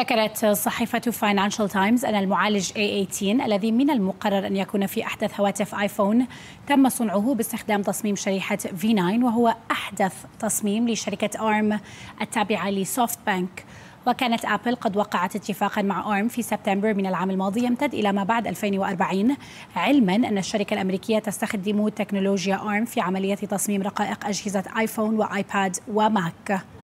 ذكرت صحيفة فاينانشال تايمز أن المعالج A18 الذي من المقرر أن يكون في أحدث هواتف آيفون تم صنعه باستخدام تصميم شريحة V9 وهو أحدث تصميم لشركة ARM التابعة لسوفت بانك وكانت أبل قد وقعت اتفاقا مع أرم في سبتمبر من العام الماضي يمتد إلى ما بعد 2040 علما أن الشركة الأمريكية تستخدم تكنولوجيا أرم في عملية تصميم رقائق أجهزة آيفون وآيباد وماك